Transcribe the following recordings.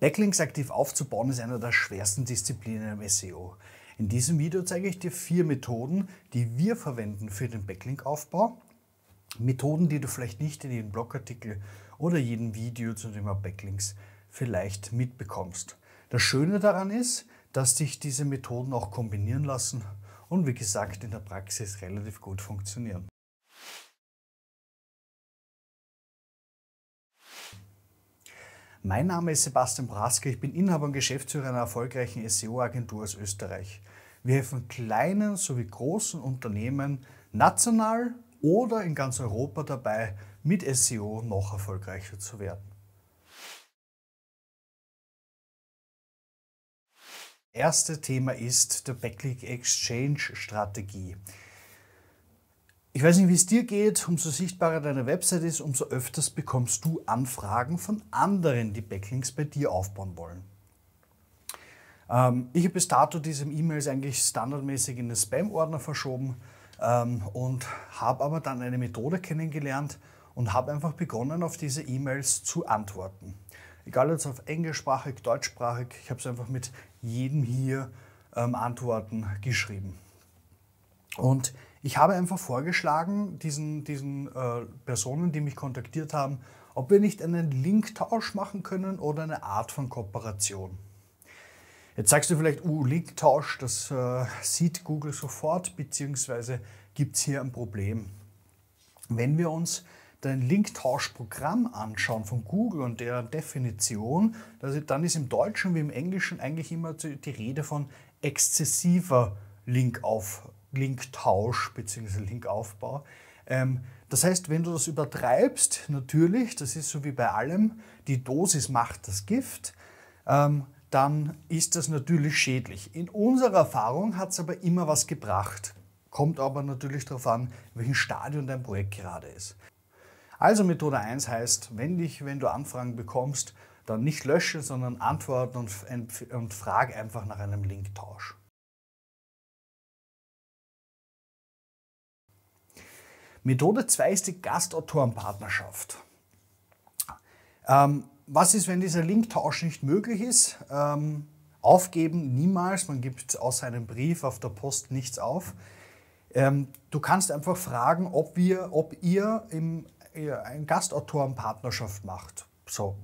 Backlinks aktiv aufzubauen ist eine der schwersten Disziplinen im SEO. In diesem Video zeige ich dir vier Methoden, die wir verwenden für den Backlink-Aufbau. Methoden, die du vielleicht nicht in jedem Blogartikel oder jedem Video zum Thema Backlinks vielleicht mitbekommst. Das Schöne daran ist, dass sich diese Methoden auch kombinieren lassen und wie gesagt in der Praxis relativ gut funktionieren. Mein Name ist Sebastian Braske, ich bin Inhaber und Geschäftsführer einer erfolgreichen SEO-Agentur aus Österreich. Wir helfen kleinen sowie großen Unternehmen national oder in ganz Europa dabei, mit SEO noch erfolgreicher zu werden. Erste Thema ist der Backlink Exchange Strategie. Ich weiß nicht, wie es dir geht, umso sichtbarer deine Website ist, umso öfters bekommst du Anfragen von anderen, die Backlinks bei dir aufbauen wollen. Ähm, ich habe bis dato diese E-Mails eigentlich standardmäßig in den Spam-Ordner verschoben ähm, und habe aber dann eine Methode kennengelernt und habe einfach begonnen, auf diese E-Mails zu antworten. Egal jetzt auf englischsprachig, deutschsprachig, ich habe es einfach mit jedem hier ähm, Antworten geschrieben. Und ich habe einfach vorgeschlagen, diesen, diesen äh, Personen, die mich kontaktiert haben, ob wir nicht einen Linktausch machen können oder eine Art von Kooperation. Jetzt sagst du vielleicht, uh, Linktausch, das äh, sieht Google sofort, beziehungsweise gibt es hier ein Problem. Wenn wir uns dein Linktauschprogramm anschauen von Google und deren Definition, dann ist im Deutschen wie im Englischen eigentlich immer die Rede von exzessiver Linkaufbau. Linktausch bzw. Linkaufbau. Ähm, das heißt, wenn du das übertreibst, natürlich, das ist so wie bei allem, die Dosis macht das Gift, ähm, dann ist das natürlich schädlich. In unserer Erfahrung hat es aber immer was gebracht. Kommt aber natürlich darauf an, in welchem Stadium dein Projekt gerade ist. Also Methode 1 heißt, wenn, dich, wenn du Anfragen bekommst, dann nicht löschen, sondern antworten und, und frag einfach nach einem Linktausch. Methode 2 ist die Gastautorenpartnerschaft. Ähm, was ist, wenn dieser Linktausch nicht möglich ist? Ähm, aufgeben niemals, man gibt außer einem Brief auf der Post nichts auf. Ähm, du kannst einfach fragen, ob, wir, ob ihr im, äh, eine Gastautorenpartnerschaft macht. So,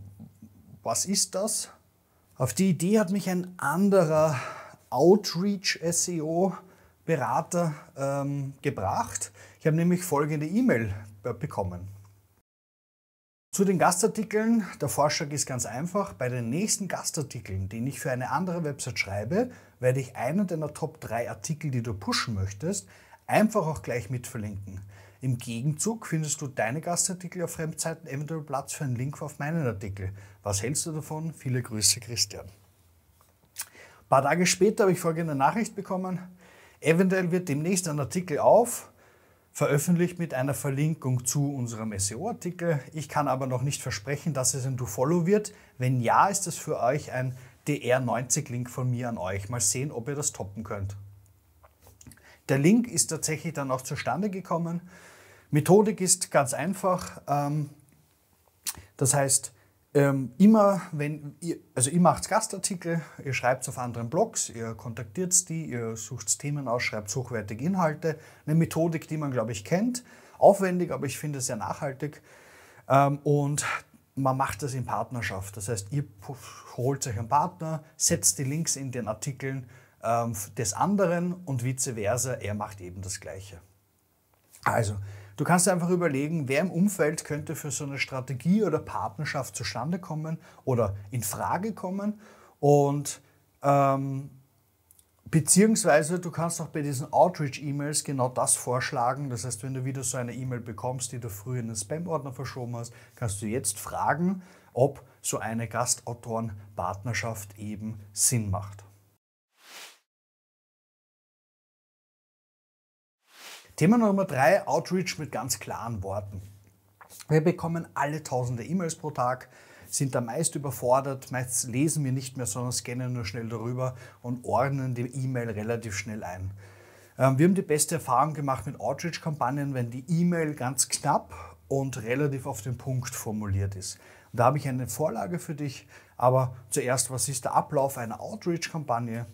was ist das? Auf die Idee hat mich ein anderer Outreach-SEO-Berater ähm, gebracht. Ich habe nämlich folgende E-Mail äh, bekommen. Zu den Gastartikeln, der Vorschlag ist ganz einfach. Bei den nächsten Gastartikeln, den ich für eine andere Website schreibe, werde ich einen deiner Top 3 Artikel, die du pushen möchtest, einfach auch gleich mit verlinken. Im Gegenzug findest du deine Gastartikel auf Fremdseiten eventuell Platz für einen Link auf meinen Artikel. Was hältst du davon? Viele Grüße, Christian. Ein paar Tage später habe ich folgende Nachricht bekommen. Eventuell wird demnächst ein Artikel auf veröffentlicht mit einer Verlinkung zu unserem SEO-Artikel. Ich kann aber noch nicht versprechen, dass es ein Do-Follow wird. Wenn ja, ist es für euch ein DR90-Link von mir an euch. Mal sehen, ob ihr das toppen könnt. Der Link ist tatsächlich dann auch zustande gekommen. Methodik ist ganz einfach. Ähm, das heißt, ähm, immer, wenn ihr, also ihr macht Gastartikel, ihr schreibt auf anderen Blogs, ihr kontaktiert die, ihr sucht Themen aus, schreibt hochwertige Inhalte. Eine Methodik, die man, glaube ich, kennt. Aufwendig, aber ich finde es sehr nachhaltig. Ähm, und man macht das in Partnerschaft. Das heißt, ihr holt euch einen Partner, setzt die Links in den Artikeln ähm, des anderen und vice versa. Er macht eben das Gleiche. Also, Du kannst einfach überlegen, wer im Umfeld könnte für so eine Strategie oder Partnerschaft zustande kommen oder in Frage kommen. Und ähm, beziehungsweise du kannst auch bei diesen Outreach-E-Mails genau das vorschlagen. Das heißt, wenn du wieder so eine E-Mail bekommst, die du früher in den Spam-Ordner verschoben hast, kannst du jetzt fragen, ob so eine Gastautoren-Partnerschaft eben Sinn macht. Thema Nummer drei, Outreach mit ganz klaren Worten. Wir bekommen alle tausende E-Mails pro Tag, sind da meist überfordert, meist lesen wir nicht mehr, sondern scannen nur schnell darüber und ordnen die E-Mail relativ schnell ein. Ähm, wir haben die beste Erfahrung gemacht mit Outreach-Kampagnen, wenn die E-Mail ganz knapp und relativ auf den Punkt formuliert ist. da habe ich eine Vorlage für dich, aber zuerst, was ist der Ablauf einer Outreach-Kampagne?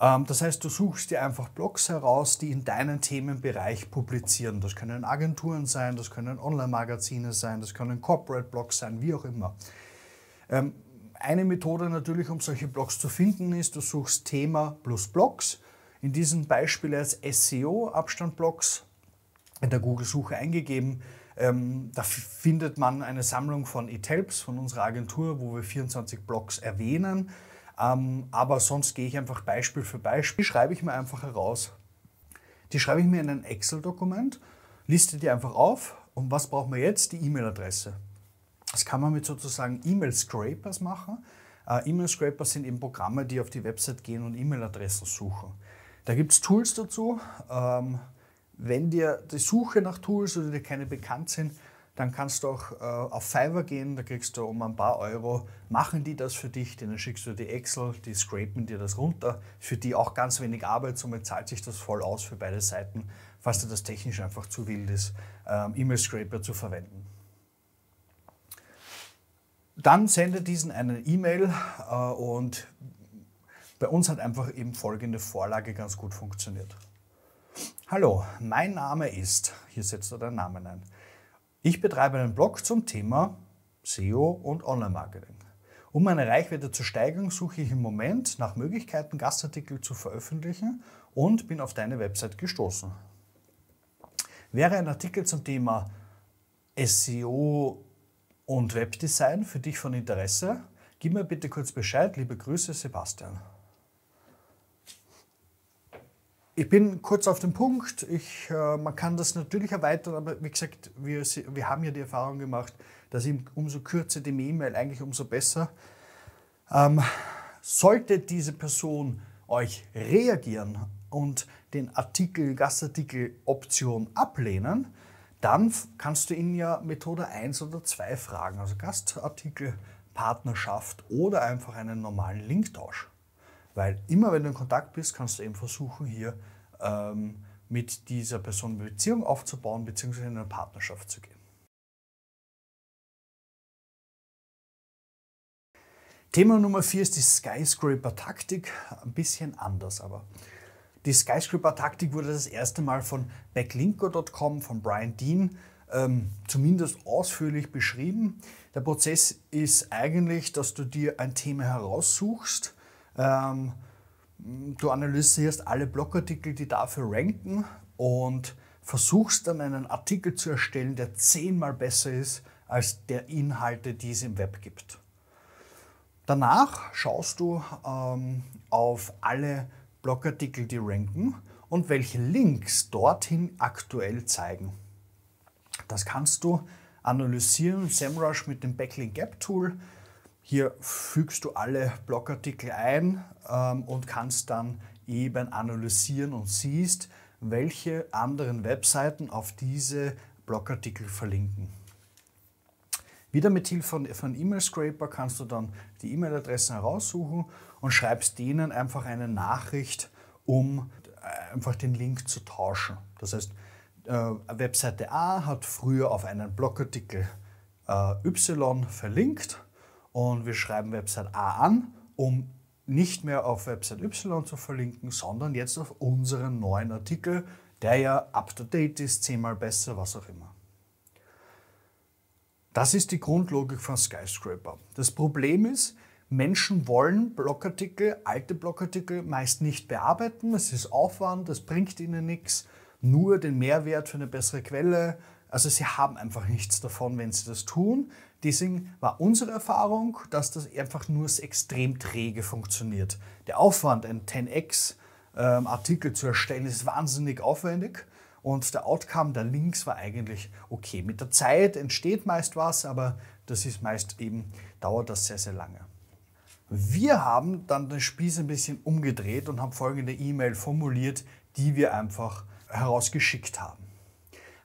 Ähm, das heißt, du suchst dir einfach Blogs heraus, die in deinem Themenbereich publizieren. Das können Agenturen sein, das können Online-Magazine sein, das können Corporate-Blogs sein, wie auch immer. Ähm, eine Methode natürlich, um solche Blogs zu finden, ist, du suchst Thema plus Blogs. In diesem Beispiel als SEO Abstand Blogs in der Google-Suche eingegeben. Ähm, da findet man eine Sammlung von ETELPs von unserer Agentur, wo wir 24 Blogs erwähnen. Ähm, aber sonst gehe ich einfach Beispiel für Beispiel, die schreibe ich mir einfach heraus. Die schreibe ich mir in ein Excel-Dokument, liste die einfach auf und was brauchen wir jetzt? Die E-Mail-Adresse. Das kann man mit sozusagen E-Mail-Scrapers machen. Äh, E-Mail-Scrapers sind eben Programme, die auf die Website gehen und E-Mail-Adressen suchen. Da gibt es Tools dazu. Ähm, wenn dir die Suche nach Tools oder dir keine bekannt sind, dann kannst du auch äh, auf Fiverr gehen, da kriegst du um ein paar Euro, machen die das für dich, denen schickst du die Excel, die scrapen dir das runter, für die auch ganz wenig Arbeit, somit zahlt sich das voll aus für beide Seiten, falls dir das technisch einfach zu wild ist, ähm, E-Mail-Scraper zu verwenden. Dann sende diesen eine E-Mail äh, und bei uns hat einfach eben folgende Vorlage ganz gut funktioniert. Hallo, mein Name ist, hier setzt du deinen Namen ein, ich betreibe einen Blog zum Thema SEO und Online-Marketing. Um meine Reichweite zu steigern, suche ich im Moment nach Möglichkeiten, Gastartikel zu veröffentlichen und bin auf deine Website gestoßen. Wäre ein Artikel zum Thema SEO und Webdesign für dich von Interesse? Gib mir bitte kurz Bescheid. Liebe Grüße, Sebastian. Ich bin kurz auf den Punkt. Ich, äh, man kann das natürlich erweitern, aber wie gesagt, wir, wir haben ja die Erfahrung gemacht, dass umso kürzer die E-Mail, eigentlich umso besser. Ähm, sollte diese Person euch reagieren und den Artikel, Gastartikel Option ablehnen, dann kannst du ihn ja Methode 1 oder 2 fragen, also Gastartikel Partnerschaft oder einfach einen normalen Linktausch. Weil immer wenn du in Kontakt bist, kannst du eben versuchen, hier ähm, mit dieser Person eine Beziehung aufzubauen, bzw. in eine Partnerschaft zu gehen. Thema Nummer 4 ist die Skyscraper-Taktik, ein bisschen anders aber. Die Skyscraper-Taktik wurde das erste Mal von backlinko.com, von Brian Dean, ähm, zumindest ausführlich beschrieben. Der Prozess ist eigentlich, dass du dir ein Thema heraussuchst, ähm, du analysierst alle Blogartikel, die dafür ranken und versuchst dann einen Artikel zu erstellen, der zehnmal besser ist als der Inhalte, die es im Web gibt. Danach schaust du ähm, auf alle Blogartikel, die ranken und welche Links dorthin aktuell zeigen. Das kannst du analysieren, SEMrush mit dem Backlink Gap Tool hier fügst du alle Blogartikel ein ähm, und kannst dann eben analysieren und siehst, welche anderen Webseiten auf diese Blogartikel verlinken. Wieder mit Hilfe von, von E-Mail Scraper kannst du dann die E-Mail-Adressen heraussuchen und schreibst denen einfach eine Nachricht, um äh, einfach den Link zu tauschen. Das heißt, äh, Webseite A hat früher auf einen Blogartikel äh, Y verlinkt und wir schreiben Website A an, um nicht mehr auf Website Y zu verlinken, sondern jetzt auf unseren neuen Artikel, der ja up-to-date ist, zehnmal besser, was auch immer. Das ist die Grundlogik von Skyscraper. Das Problem ist, Menschen wollen Blogartikel, alte Blogartikel meist nicht bearbeiten. Es ist Aufwand, das bringt ihnen nichts. Nur den Mehrwert für eine bessere Quelle. Also sie haben einfach nichts davon, wenn sie das tun. Deswegen war unsere Erfahrung, dass das einfach nur extrem träge funktioniert. Der Aufwand, einen 10x-Artikel ähm, zu erstellen, ist wahnsinnig aufwendig. Und der Outcome der Links war eigentlich okay. Mit der Zeit entsteht meist was, aber das ist meist eben, dauert das sehr, sehr lange. Wir haben dann den Spieß ein bisschen umgedreht und haben folgende E-Mail formuliert, die wir einfach herausgeschickt haben.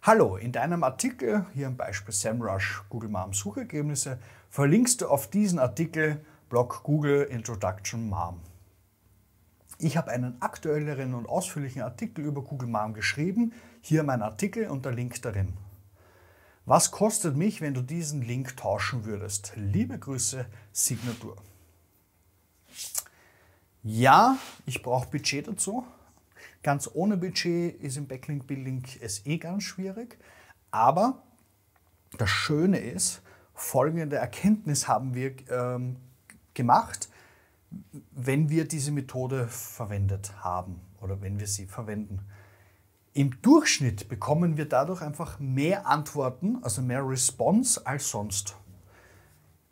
Hallo, in deinem Artikel, hier im Beispiel SEMrush Google Mom Suchergebnisse, verlinkst du auf diesen Artikel Blog Google Introduction Mom. Ich habe einen aktuelleren und ausführlichen Artikel über Google Mom geschrieben, hier mein Artikel und der Link darin. Was kostet mich, wenn du diesen Link tauschen würdest? Liebe Grüße, Signatur. Ja, ich brauche Budget dazu. Ganz ohne Budget ist im Backlink-Building es eh ganz schwierig. Aber das Schöne ist, folgende Erkenntnis haben wir ähm, gemacht, wenn wir diese Methode verwendet haben oder wenn wir sie verwenden. Im Durchschnitt bekommen wir dadurch einfach mehr Antworten, also mehr Response als sonst.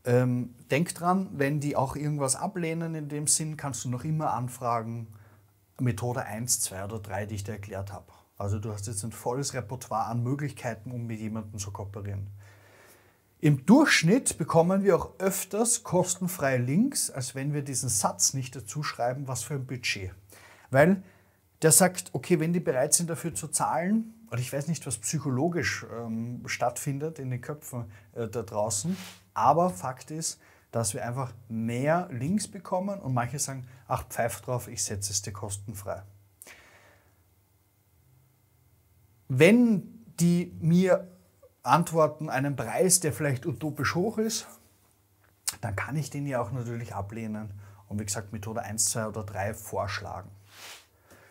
Ähm, denk dran, wenn die auch irgendwas ablehnen in dem Sinn, kannst du noch immer anfragen, Methode 1, 2 oder 3, die ich dir erklärt habe. Also du hast jetzt ein volles Repertoire an Möglichkeiten, um mit jemandem zu kooperieren. Im Durchschnitt bekommen wir auch öfters kostenfreie Links, als wenn wir diesen Satz nicht dazu schreiben, was für ein Budget. Weil der sagt, okay, wenn die bereit sind dafür zu zahlen, und ich weiß nicht, was psychologisch ähm, stattfindet in den Köpfen äh, da draußen, aber Fakt ist, dass wir einfach mehr Links bekommen und manche sagen, ach pfeif drauf, ich setze es dir kostenfrei. Wenn die mir antworten einen Preis, der vielleicht utopisch hoch ist, dann kann ich den ja auch natürlich ablehnen und wie gesagt Methode 1, 2 oder 3 vorschlagen.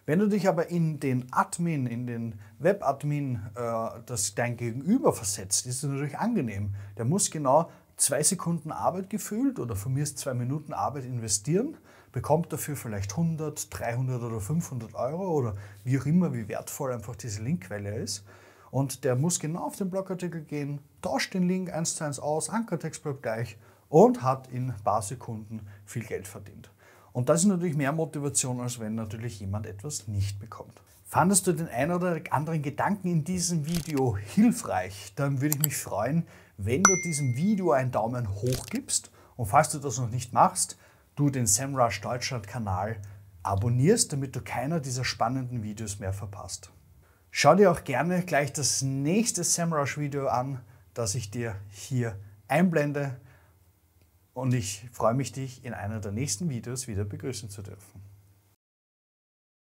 Wenn du dich aber in den Admin, in den Webadmin, äh, das dein Gegenüber versetzt, ist es natürlich angenehm. Der muss genau zwei Sekunden Arbeit gefühlt oder von mir ist zwei Minuten Arbeit investieren, bekommt dafür vielleicht 100, 300 oder 500 Euro oder wie auch immer, wie wertvoll einfach diese Linkquelle ist. Und der muss genau auf den Blogartikel gehen, tauscht den Link eins zu eins aus, Ankertext bleibt gleich und hat in ein paar Sekunden viel Geld verdient. Und das ist natürlich mehr Motivation, als wenn natürlich jemand etwas nicht bekommt. Fandest du den einen oder anderen Gedanken in diesem Video hilfreich? Dann würde ich mich freuen, wenn du diesem Video einen Daumen hoch gibst und falls du das noch nicht machst, du den SEMrush Deutschland Kanal abonnierst, damit du keiner dieser spannenden Videos mehr verpasst. Schau dir auch gerne gleich das nächste SEMrush Video an, das ich dir hier einblende und ich freue mich, dich in einer der nächsten Videos wieder begrüßen zu dürfen.